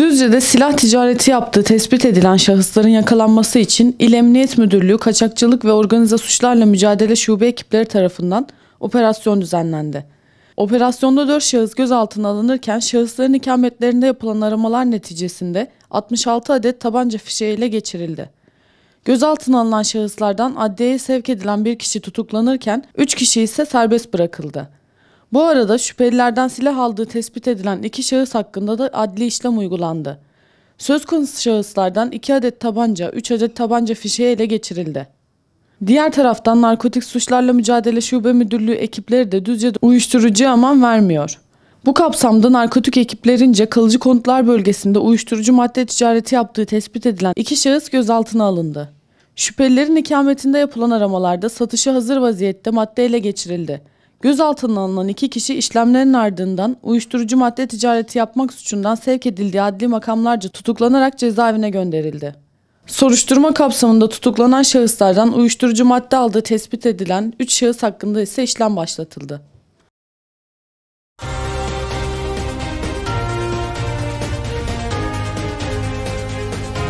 Düzce'de silah ticareti yaptığı tespit edilen şahısların yakalanması için İl Emniyet Müdürlüğü Kaçakçılık ve Organize Suçlarla Mücadele Şube ekipleri tarafından operasyon düzenlendi. Operasyonda 4 şahıs gözaltına alınırken şahısların ikametlerinde yapılan aramalar neticesinde 66 adet tabanca fişeği ele geçirildi. Gözaltına alınan şahıslardan adliyeye sevk edilen bir kişi tutuklanırken 3 kişi ise serbest bırakıldı. Bu arada şüphelilerden silah aldığı tespit edilen iki şahıs hakkında da adli işlem uygulandı. Söz konusu şahıslardan 2 adet tabanca, 3 adet tabanca fişeği ele geçirildi. Diğer taraftan Narkotik Suçlarla Mücadele Şube Müdürlüğü ekipleri de düzce uyuşturucu aman vermiyor. Bu kapsamda narkotik ekiplerince kalıcı konutlar bölgesinde uyuşturucu madde ticareti yaptığı tespit edilen iki şahıs gözaltına alındı. Şüphelilerin ikametinde yapılan aramalarda satışa hazır vaziyette madde ele geçirildi. Gözaltına alınan iki kişi işlemlerin ardından uyuşturucu madde ticareti yapmak suçundan sevk edildiği adli makamlarca tutuklanarak cezaevine gönderildi. Soruşturma kapsamında tutuklanan şahıslardan uyuşturucu madde aldığı tespit edilen 3 şahıs hakkında ise işlem başlatıldı.